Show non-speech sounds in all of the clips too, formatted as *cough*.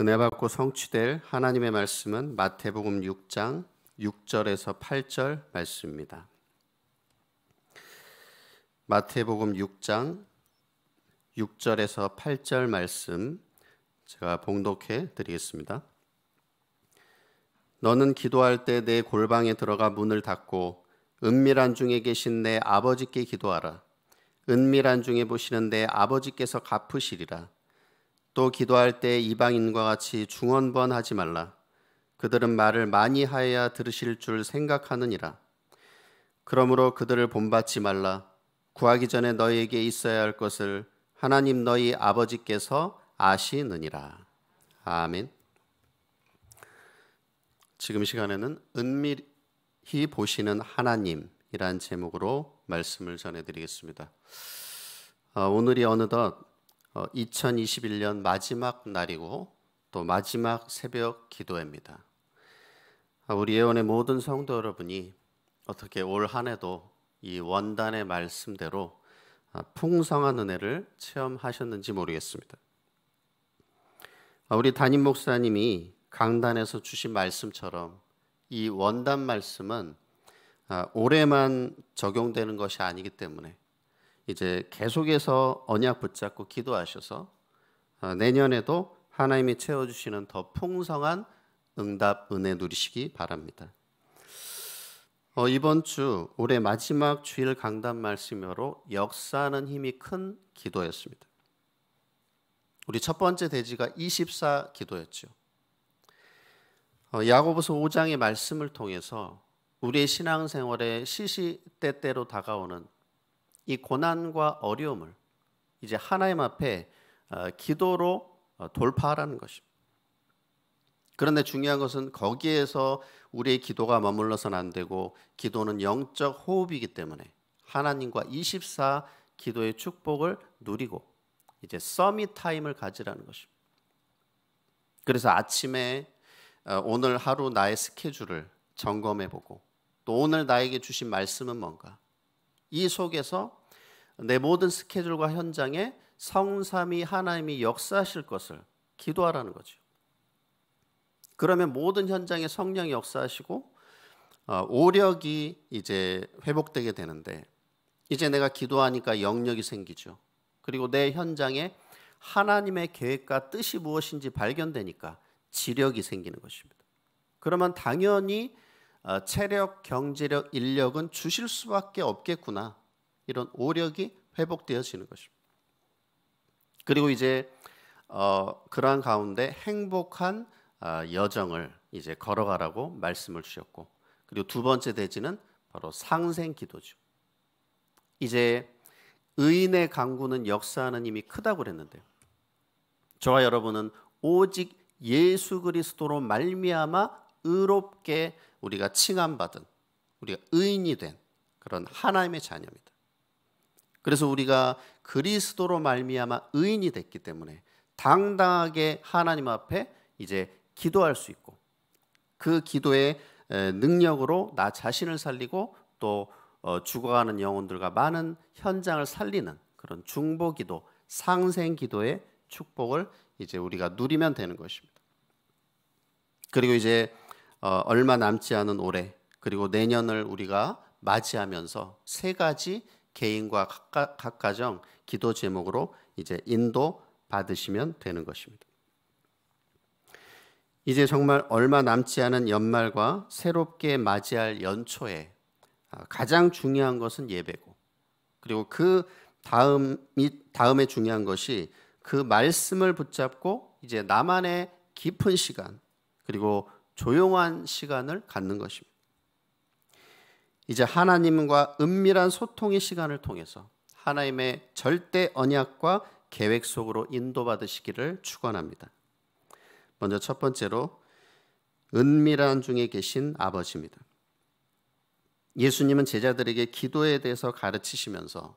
은혜 받고 성취될 하나님의 말씀은 마태복음 6장 6절에서 8절 말씀입니다. 마태복음 6장 6절에서 8절 말씀 제가 봉독해 드리겠습니다. 너는 기도할 때 내 골방에 들어가 문을 닫고 은밀한 중에 계신 내 아버지께 기도하라. 은밀한 중에 보시는 내 아버지께서 갚으시리라. 또 기도할 때 이방인과 같이 중언번하지 말라. 그들은 말을 많이 하여야 들으실 줄 생각하느니라. 그러므로 그들을 본받지 말라. 구하기 전에 너희에게 있어야 할 것을 하나님 너희 아버지께서 아시느니라. 아멘. 지금 시간에는 은밀히 보시는 하나님이란 제목으로 말씀을 전해드리겠습니다. 어, 오늘이 어느덧 2021년 어, 마지막 날이고 또 마지막 새벽 기도회입니다. 아, 우리 예원의 모든 성도 여러분이 어떻게 올 한해도 이 원단의 말씀대로 아, 풍성한 은혜를 체험하셨는지 모르겠습니다. 아, 우리 담임 목사님이 강단에서 주신 말씀처럼 이 원단 말씀은 올해만 적용되는 것이 아니기 때문에 이제 계속해서 언약 붙잡고 기도하셔서 어, 내년에도 하나님이 채워주시는 더 풍성한 응답 은혜 누리시기 바랍니다. 어, 이번 주 올해 마지막 주일 강단 말씀으로 역사하는 힘이 큰 기도였습니다. 우리 첫 번째 대지가 24 기도였죠. 어, 야고보서 5장의 말씀을 통해서 우리의 신앙생활에 시시때때로 다가오는 이 고난과 어려움을 이제 하나님 앞에 어, 기도로 어, 돌파하라는 것입니다. 그런데 중요한 것은 거기에서 우리의 기도가 머물러선 안 되고 기도는 영적 호흡이기 때문에 하나님과 24 기도의 축복을 누리고 이제 서밋 타임을 가지라는 것입니다. 그래서 아침에 어, 오늘 하루 나의 스케줄을 점검해 보고 또 오늘 나에게 주신 말씀은 뭔가 이 속에서 내 모든 스케줄과 현장에 성삼이 하나님이 역사하실 것을 기도하라는 거죠. 그러면 모든 현장에 성령이 역사하시고 어, 오력이 이제 회복되게 되는데 이제 내가 기도하니까 영역이 생기죠. 그리고 내 현장에 하나님의 계획과 뜻이 무엇인지 발견되니까 지력이 생기는 것입니다. 그러면 당연히 어, 체력, 경제력, 인력은 주실 수밖에 없겠구나. 이런 오력이 회복되어지는 것입니다. 그리고 이제 어, 그러한 가운데 행복한 어, 여정을 이제 걸어가라고 말씀을 주셨고 그리고 두 번째 대지는 바로 상생 기도죠. 이제 의인의 강구는 역사하는 힘이 크다고 그랬는데요. 저와 여러분은 오직 예수 그리스도로 말미암아 의롭게 우리가 칭함 받은 우리가 의인이 된 그런 하나님의 자녀입니다. 그래서 우리가 그리스도로 말미암아 의인이 됐기 때문에 당당하게 하나님 앞에 이제 기도할 수 있고 그 기도의 능력으로 나 자신을 살리고 또 어, 죽어가는 영혼들과 많은 현장을 살리는 그런 중보기도 상생기도의 축복을 이제 우리가 누리면 되는 것입니다. 그리고 이제 어, 얼마 남지 않은 올해 그리고 내년을 우리가 맞이하면서 세 가지 개인과 각, 가정 기도 제목으로 이제 인도 받으시면 되는 것입니다. 이제 정말 얼마 남지 않은 연말과 새롭게 맞이할 연초에 아, 가장 중요한 것은 예배고 그리고 그 다음이 다음에 중요한 것이 그 말씀을 붙잡고 이제 나만의 깊은 시간 그리고 조용한 시간을 갖는 것입니다. 이제 하나님과 은밀한 소통의 시간을 통해서 하나님의 절대 언약과 계획 속으로 인도받으시기를 축원합니다. 먼저 첫 번째로 은밀한 중에 계신 아버지입니다. 예수님은 제자들에게 기도에 대해서 가르치시면서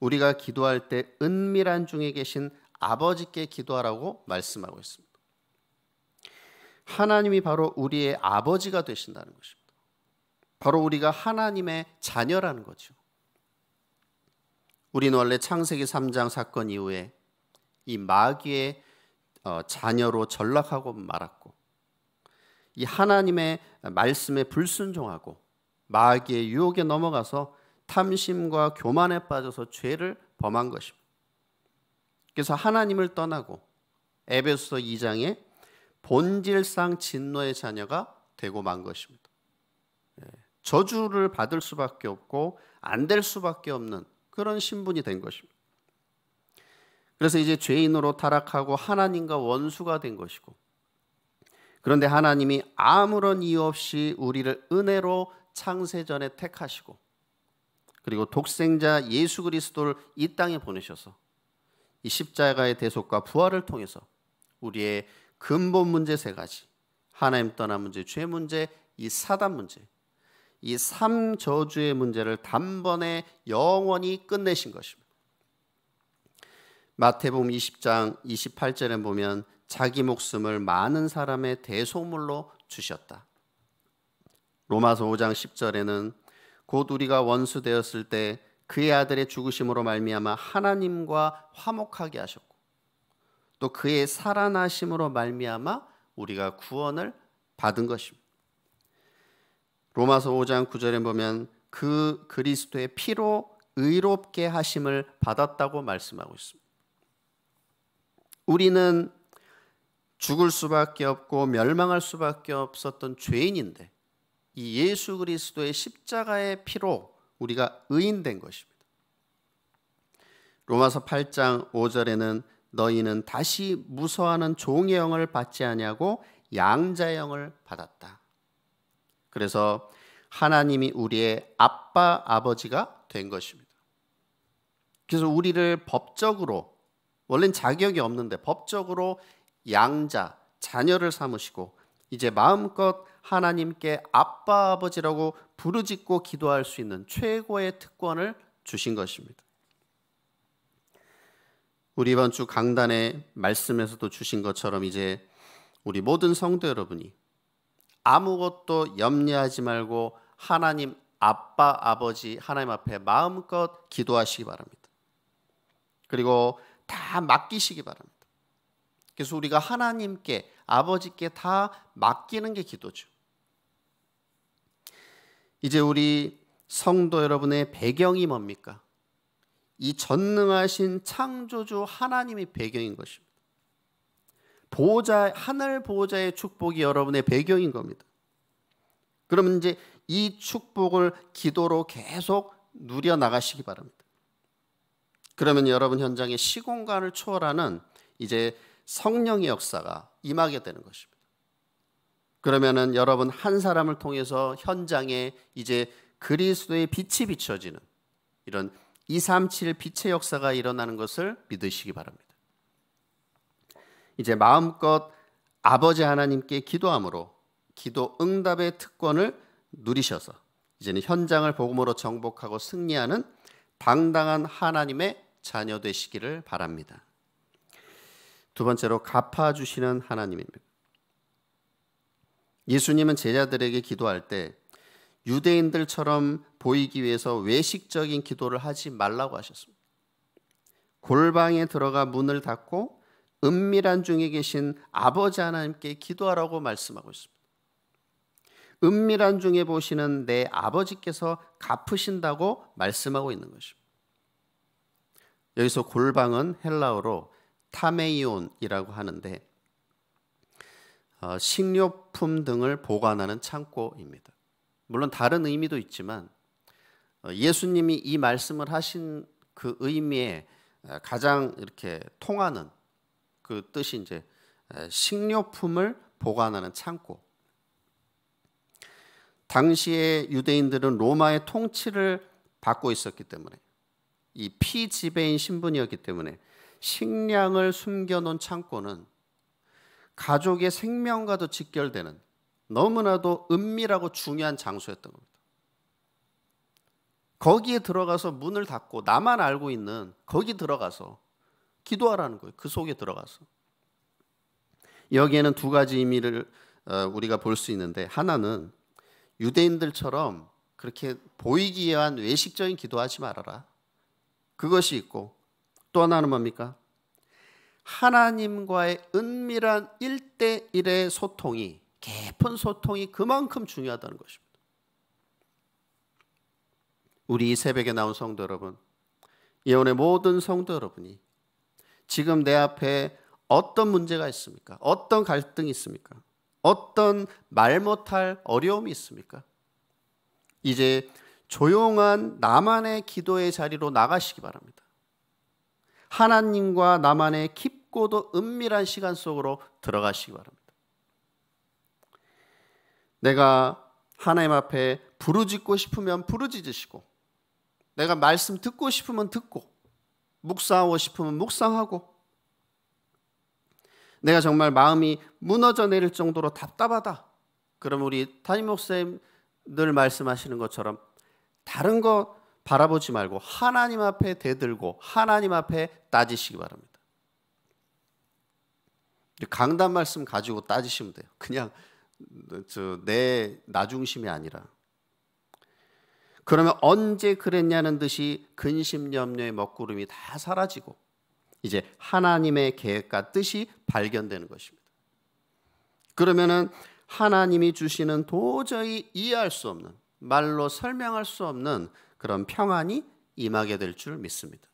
우리가 기도할 때 은밀한 중에 계신 아버지께 기도하라고 말씀하고 있습니다. 하나님이 바로 우리의 아버지가 되신다는 것입니다. 바로 우리가 하나님의 자녀라는 거죠. 우리는 원래 창세기 3장 사건 이후에 이 마귀의 어, 자녀로 전락하고 말았고 이 하나님의 말씀에 불순종하고 마귀의 유혹에 넘어가서 탐심과 교만에 빠져서 죄를 범한 것입니다. 그래서 하나님을 떠나고 에베소서 2장에 본질상 진노의 자녀가 되고 만 것입니다. 저주를 받을 수밖에 없고 안 될 수밖에 없는 그런 신분이 된 것입니다. 그래서 이제 죄인으로 타락하고 하나님과 원수가 된 것이고 그런데 하나님이 아무런 이유 없이 우리를 은혜로 창세전에 택하시고 그리고 독생자 예수 그리스도를 이 땅에 보내셔서 이 십자가의 대속과 부활을 통해서 우리의 근본 문제 세 가지 하나님 떠나 문제, 죄 문제, 이 사단 문제 이 삼저주의 문제를 단번에 영원히 끝내신 것입니다. 마태복음 20장 28절에 보면 자기 목숨을 많은 사람의 대소물로 주셨다. 로마서 5장 10절에는 곧 우리가 원수 되었을 때 그의 아들의 죽으심으로 말미암아 하나님과 화목하게 하셨고 또 그의 살아나심으로 말미암아 우리가 구원을 받은 것입니다. 로마서 5장 9절에 보면 그 그리스도의 피로 의롭게 하심을 받았다고 말씀하고 있습니다. 우리는 죽을 수밖에 없고 멸망할 수밖에 없었던 죄인인데 이 예수 그리스도의 십자가의 피로 우리가 의인된 것입니다. 로마서 8장 5절에는 너희는 다시 무서워하는 종의 영을 받지 아니하고 양자의 영을 받았다. 그래서 하나님이 우리의 아빠 아버지가 된 것입니다. 그래서 우리를 법적으로 원래는 자격이 없는데 법적으로 양자 자녀를 삼으시고 이제 마음껏 하나님께 아빠 아버지라고 부르짖고 기도할 수 있는 최고의 특권을 주신 것입니다. 우리 이번 주 강단의 말씀에서도 주신 것처럼 이제 우리 모든 성도 여러분이 아무것도 염려하지 말고 하나님 아빠 아버지 하나님 앞에 마음껏 기도하시기 바랍니다. 그리고 다 맡기시기 바랍니다. 그래서 우리가 하나님께 아버지께 다 맡기는 게 기도죠. 이제 우리 성도 여러분의 배경이 뭡니까? 이 전능하신 창조주 하나님이 배경인 것입니다. 보호자 하늘 보호자의 축복이 여러분의 배경인 겁니다. 그러면 이제 이 축복을 기도로 계속 누려 나가시기 바랍니다. 그러면 여러분 현장의 시공간을 초월하는 이제 성령의 역사가 임하게 되는 것입니다. 그러면은 여러분 한 사람을 통해서 현장에 이제 그리스도의 빛이 비춰지는 이런 237 빛의 역사가 일어나는 것을 믿으시기 바랍니다. 이제 마음껏 아버지 하나님께 기도함으로 기도 응답의 특권을 누리셔서 이제는 현장을 복음으로 정복하고 승리하는 당당한 하나님의 자녀 되시기를 바랍니다. 두 번째로 갚아주시는 하나님입니다. 예수님은 제자들에게 기도할 때 유대인들처럼 보이기 위해서 외식적인 기도를 하지 말라고 하셨습니다. 골방에 들어가 문을 닫고 은밀한 중에 계신 아버지 하나님께 기도하라고 말씀하고 있습니다. 은밀한 중에 보시는 내 아버지께서 갚으신다고 말씀하고 있는 것입니다. 여기서 골방은 헬라어로 타메이온이라고 하는데 어, 식료품 등을 보관하는 창고입니다. 물론 다른 의미도 있지만 어, 예수님이 이 말씀을 하신 그 의미에 가장 이렇게 통하는 그 뜻이 이제 식료품을 보관하는 창고. 당시의 유대인들은 로마의 통치를 받고 있었기 때문에 이 피지배인 신분이었기 때문에 식량을 숨겨놓은 창고는 가족의 생명과도 직결되는 너무나도 은밀하고 중요한 장소였던 겁니다. 거기에 들어가서 문을 닫고 나만 알고 있는 거기 들어가서 기도하라는 거예요. 그 속에 들어가서. 여기에는 두 가지 의미를 어, 우리가 볼 수 있는데 하나는 유대인들처럼 그렇게 보이기 위한 외식적인 기도하지 말아라. 그것이 있고 또 하나는 뭡니까? 하나님과의 은밀한 일대일의 소통이 깊은 소통이 그만큼 중요하다는 것입니다. 우리 이 새벽에 나온 성도 여러분, 예언의 모든 성도 여러분이 지금 내 앞에 어떤 문제가 있습니까? 어떤 갈등이 있습니까? 어떤 말 못할 어려움이 있습니까? 이제 조용한 나만의 기도의 자리로 나가시기 바랍니다. 하나님과 나만의 깊고도 은밀한 시간 속으로 들어가시기 바랍니다. 내가 하나님 앞에 부르짖고 싶으면 부르짖으시고 내가 말씀 듣고 싶으면 듣고 묵상하고 싶으면 묵상하고 내가 정말 마음이 무너져 내릴 정도로 답답하다. 그럼 우리 담임 목사님 늘 말씀하시는 것처럼 다른 거 바라보지 말고 하나님 앞에 대들고 하나님 앞에 따지시기 바랍니다. 강단 말씀 가지고 따지시면 돼요. 그냥 내 나중심이 아니라. 그러면 언제 그랬냐는 듯이 근심 염려의 먹구름이 다 사라지고 이제 하나님의 계획과 뜻이 발견되는 것입니다. 그러면은 하나님이 주시는 도저히 이해할 수 없는 말로 설명할 수 없는 그런 평안이 임하게 될 줄 믿습니다.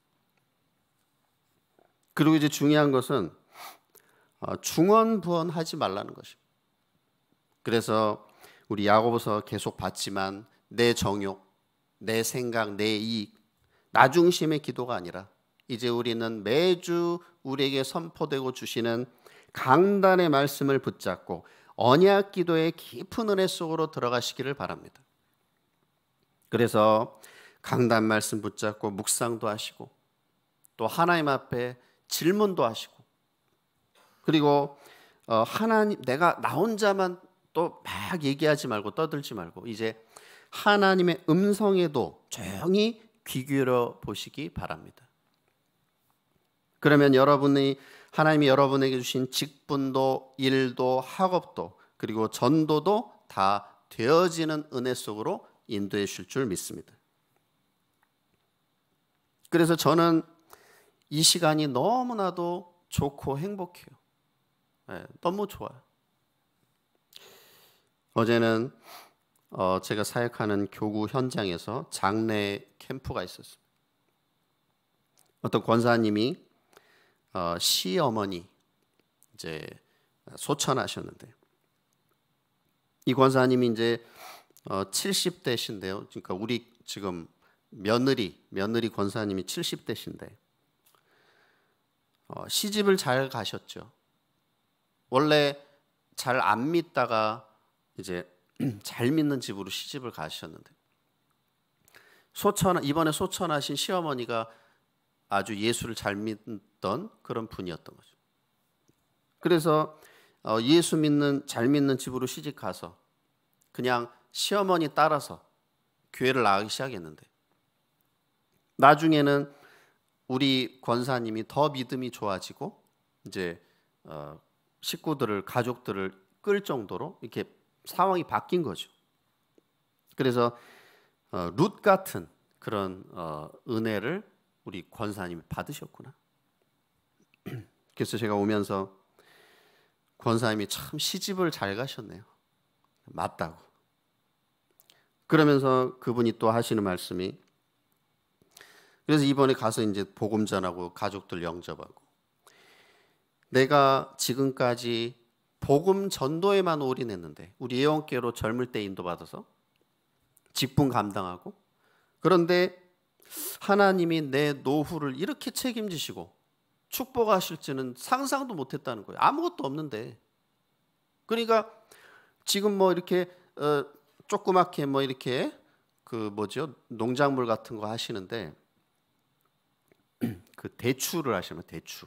그리고 이제 중요한 것은 어, 중언부언하지 말라는 것입니다. 그래서 우리 야고보서 계속 봤지만 내 정욕, 내 생각, 내 이익, 나 중심의 기도가 아니라 이제 우리는 매주 우리에게 선포되고 주시는 강단의 말씀을 붙잡고 언약 기도의 깊은 은혜 속으로 들어가시기를 바랍니다. 그래서 강단 말씀 붙잡고 묵상도 하시고 또 하나님 앞에 질문도 하시고 그리고 어, 하나님 내가 나 혼자만 또 막 얘기하지 말고 떠들지 말고 이제 하나님의 음성에도 조용히 귀 기울여 보시기 바랍니다. 그러면 여러분이 하나님이 여러분에게 주신 직분도 일도 학업도 그리고 전도도 다 되어지는 은혜 속으로 인도해 주실 줄 믿습니다. 그래서 저는 이 시간이 너무나도 좋고 행복해요. 네, 너무 좋아요. 어제는 어, 제가 사역하는 교구 현장에서 장례 캠프가 있었습니다. 어떤 권사님이 어, 시어머니 이제 소천하셨는데 이 권사님이 이제 어, 70대신데요. 그러니까 우리 지금 며느리 며느리 권사님이 70대신데 어, 시집을 잘 가셨죠. 원래 잘 안 믿다가 이제 *clears throat* 잘 믿는 집으로 시집을 가셨는데 소천 이번에 소천하신 시어머니가 아주 예수를 잘 믿던 그런 분이었던 거죠. 그래서 어, 예수 믿는 잘 믿는 집으로 시집 가서 그냥 시어머니 따라서 교회를 나가기 시작했는데 나중에는 우리 권사님이 더 믿음이 좋아지고 이제 어, 식구들을 가족들을 끌 정도로 이렇게 상황이 바뀐 거죠. 그래서 어, 룻 같은 그런 어, 은혜를 우리 권사님이 받으셨구나. *clears throat* 그래서 제가 오면서 권사님이 참 시집을 잘 가셨네요. 맞다고. 그러면서 그분이 또 하시는 말씀이 그래서 이번에 가서 이제 복음 전하고 가족들 영접하고 내가 지금까지 복음 전도에만 올인했는데 우리 예원께로 젊을 때 인도받아서 직분 감당하고 그런데 하나님이 내 노후를 이렇게 책임지시고 축복하실지는 상상도 못했다는 거예요. 아무것도 없는데 그러니까 지금 뭐 이렇게 어, 조그맣게 뭐 이렇게 그 뭐죠 농작물 같은 거 하시는데 *clears throat* 그 대추를 하시면 대추.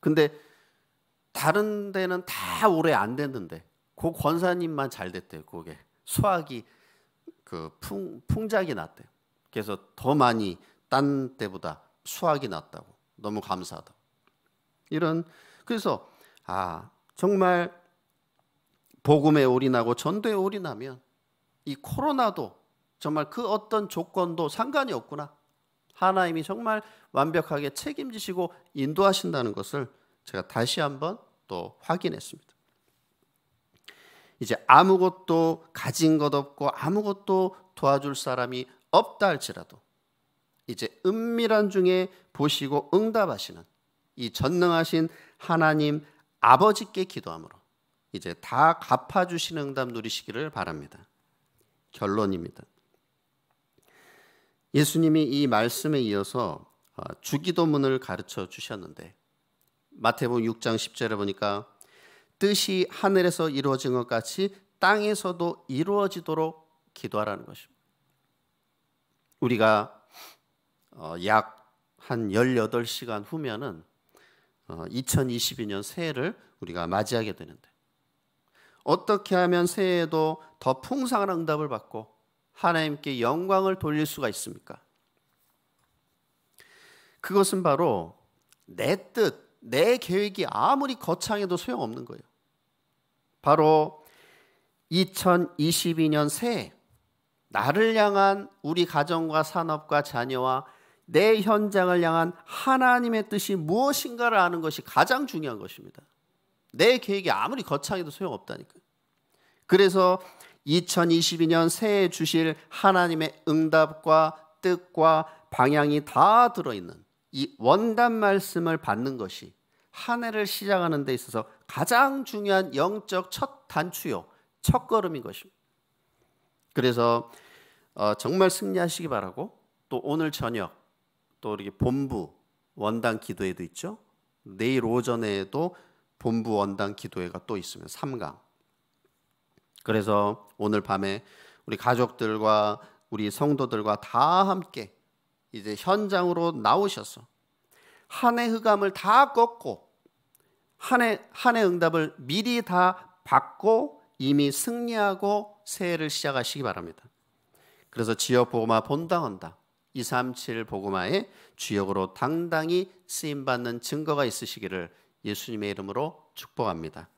근데 다른 데는 다 오래 안 됐는데 그 권사님만 잘 됐대요. 그게 수확이 그 풍, 풍작이 났대요. 그래서 더 많이 딴 때보다 수확이 났다고 너무 감사하다. 이런 그래서 아 정말 복음에 올인하고 전도에 올인하면 이 코로나도 정말 그 어떤 조건도 상관이 없구나. 하나님이 정말 완벽하게 책임지시고 인도하신다는 것을 제가 다시 한번 또 확인했습니다. 이제 아무것도 가진 것 없고 아무것도 도와줄 사람이 없다 할지라도 이제 은밀한 중에 보시고 응답하시는 이 전능하신 하나님 아버지께 기도함으로 이제 다 갚아주시는 응답 누리시기를 바랍니다. 결론입니다. 예수님이 이 말씀에 이어서 어, 주기도문을 가르쳐 주셨는데 마태복음 6장 10절에 보니까 뜻이 하늘에서 이루어진 것 같이 땅에서도 이루어지도록 기도하라는 것입니다. 우리가 어, 약한 18시간 후면은 2022년 어, 새해를 우리가 맞이하게 되는데 어떻게 하면 새해에도 더 풍성한 응답을 받고 하나님께 영광을 돌릴 수가 있습니까? 그것은 바로 내 뜻, 내 계획이 아무리 거창해도 소용없는 거예요. 바로 2022년 새해 나를 향한 우리 가정과 산업과 자녀와 내 현장을 향한 하나님의 뜻이 무엇인가를 아는 것이 가장 중요한 것입니다. 내 계획이 아무리 거창해도 소용없다니까요. 그래서 2022년 새해 주실 하나님의 응답과 뜻과 방향이 다 들어있는 이 원단 말씀을 받는 것이 한 해를 시작하는 데 있어서 가장 중요한 영적 첫 단추요, 첫 걸음인 것입니다. 그래서 어, 정말 승리하시기 바라고 또 오늘 저녁 또 이렇게 본부 원단 기도회도 있죠. 내일 오전에도 본부 원단 기도회가 또 있으면 3강. 그래서 오늘 밤에 우리 가족들과 우리 성도들과 다 함께 이제 현장으로 나오셔서 한해 흑암을 다 꺾고 한해한해 응답을 미리 다 받고 이미 승리하고 새해를 시작하시기 바랍니다. 그래서 지역 보고마 본당헌다 237 보고마의 주역으로 당당히 쓰임 받는 증거가 있으시기를 예수님의 이름으로 축복합니다.